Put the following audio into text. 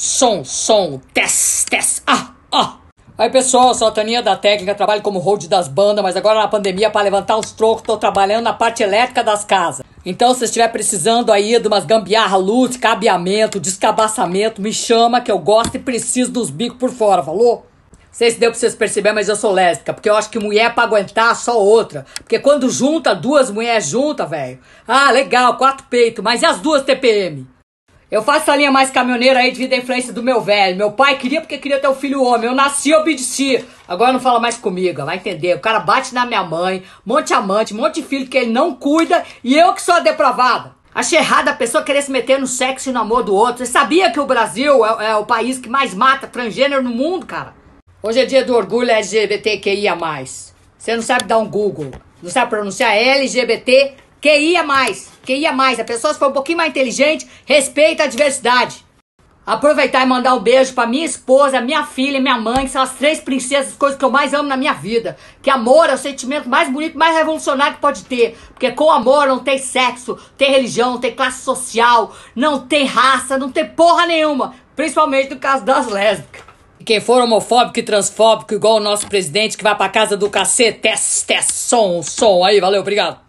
Som, som, test, test, ah, ah. Aí pessoal, sou a Taninha da Técnica, trabalho como hold das bandas, mas agora na pandemia para levantar os trocos tô trabalhando na parte elétrica das casas. Então se estiver precisando aí de umas gambiarra, luz, cabeamento, descabaçamento, me chama que eu gosto e preciso dos bicos por fora, falou? Não sei se deu pra vocês perceberem, mas eu sou lésbica, porque eu acho que mulher é pra aguentar só outra. Porque quando junta, duas mulheres juntas, velho. Ah, legal, quatro peitos, mas e as duas TPM? Eu faço a linha mais caminhoneira aí devido à influência do meu velho. Meu pai queria porque queria ter um filho homem. Eu nasci, eu obedeci. Agora não fala mais comigo, vai entender. O cara bate na minha mãe, monte amante, monte de filho que ele não cuida e eu que sou a depravada. Achei errado a pessoa querer se meter no sexo e no amor do outro. Você sabia que o Brasil é, é o país que mais mata transgênero no mundo, cara? Hoje é dia do orgulho LGBTQIA+. Você não sabe dar um Google. Não sabe pronunciar LGBTQIA+. Porque ia é mais, a pessoa se for um pouquinho mais inteligente, respeita a diversidade. Aproveitar e mandar um beijo para minha esposa, minha filha e minha mãe, que são as três princesas, as coisas que eu mais amo na minha vida. Que amor é o sentimento mais bonito, mais revolucionário que pode ter. Porque com amor não tem sexo, tem religião, não tem classe social, não tem raça, não tem porra nenhuma. Principalmente no caso das lésbicas. E quem for homofóbico e transfóbico, igual o nosso presidente, que vai pra casa do cacete, teste, é, teste, é som, som. Aí, valeu, obrigado.